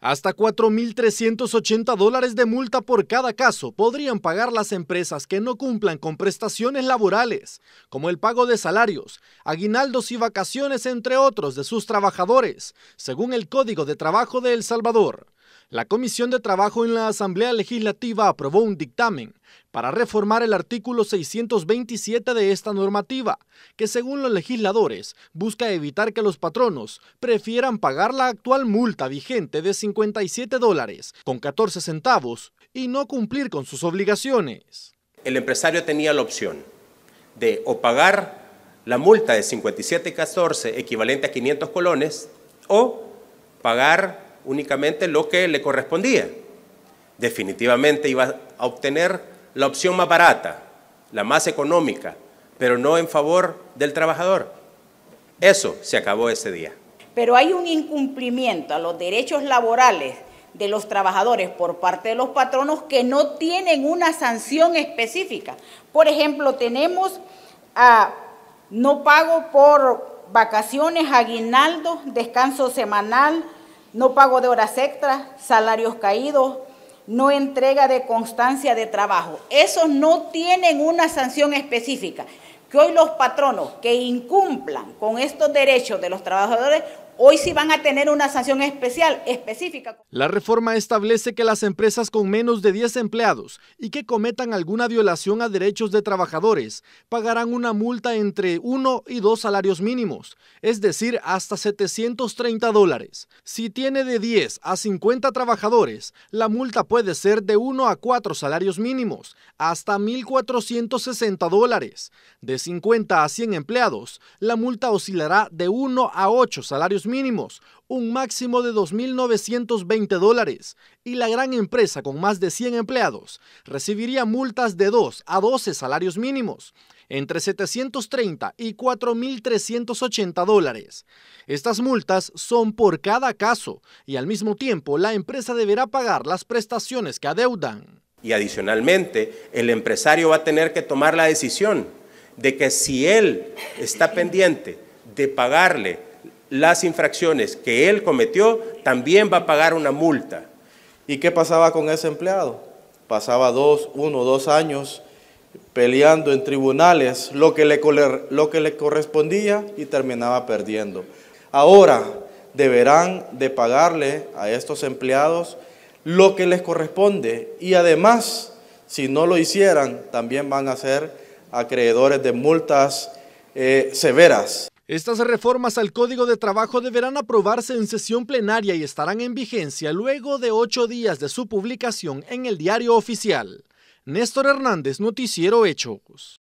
Hasta 4.380 dólares de multa por cada caso podrían pagar las empresas que no cumplan con prestaciones laborales, como el pago de salarios, aguinaldos y vacaciones, entre otros, de sus trabajadores, según el Código de Trabajo de El Salvador. La Comisión de Trabajo en la Asamblea Legislativa aprobó un dictamen para reformar el artículo 627 de esta normativa, que según los legisladores busca evitar que los patronos prefieran pagar la actual multa vigente de 57 dólares con 14 centavos y no cumplir con sus obligaciones. El empresario tenía la opción de o pagar la multa de 57.14 equivalente a 500 colones o pagar únicamente lo que le correspondía. Definitivamente iba a obtener la opción más barata, la más económica, pero no en favor del trabajador. Eso se acabó ese día. Pero hay un incumplimiento a los derechos laborales de los trabajadores por parte de los patronos que no tienen una sanción específica. Por ejemplo, tenemos a no pago por vacaciones, aguinaldo, descanso semanal, no pago de horas extras, salarios caídos, no entrega de constancia de trabajo. Esos no tienen una sanción específica. Que hoy los patronos que incumplan con estos derechos de los trabajadores, hoy sí van a tener una sanción especial, específica. La reforma establece que las empresas con menos de 10 empleados y que cometan alguna violación a derechos de trabajadores pagarán una multa entre 1 y 2 salarios mínimos, es decir, hasta 730 dólares. Si tiene de 10 a 50 trabajadores, la multa puede ser de 1 a 4 salarios mínimos, hasta 1.460 dólares. De 50 a 100 empleados, la multa oscilará de 1 a 8 salarios mínimos mínimos, un máximo de 2.920 dólares, y la gran empresa con más de 100 empleados recibiría multas de 2 a 12 salarios mínimos, entre 730 y 4.380 dólares. Estas multas son por cada caso y al mismo tiempo la empresa deberá pagar las prestaciones que adeudan. Y adicionalmente, el empresario va a tener que tomar la decisión de que si él está pendiente de pagarle las infracciones que él cometió, también va a pagar una multa. ¿Y qué pasaba con ese empleado? Pasaba dos, uno, dos años peleando en tribunales lo que le, lo que le correspondía y terminaba perdiendo. Ahora deberán de pagarle a estos empleados lo que les corresponde y además, si no lo hicieran, también van a ser acreedores de multas eh, severas. Estas reformas al Código de Trabajo deberán aprobarse en sesión plenaria y estarán en vigencia luego de ocho días de su publicación en el diario oficial. Néstor Hernández, Noticiero Hechos.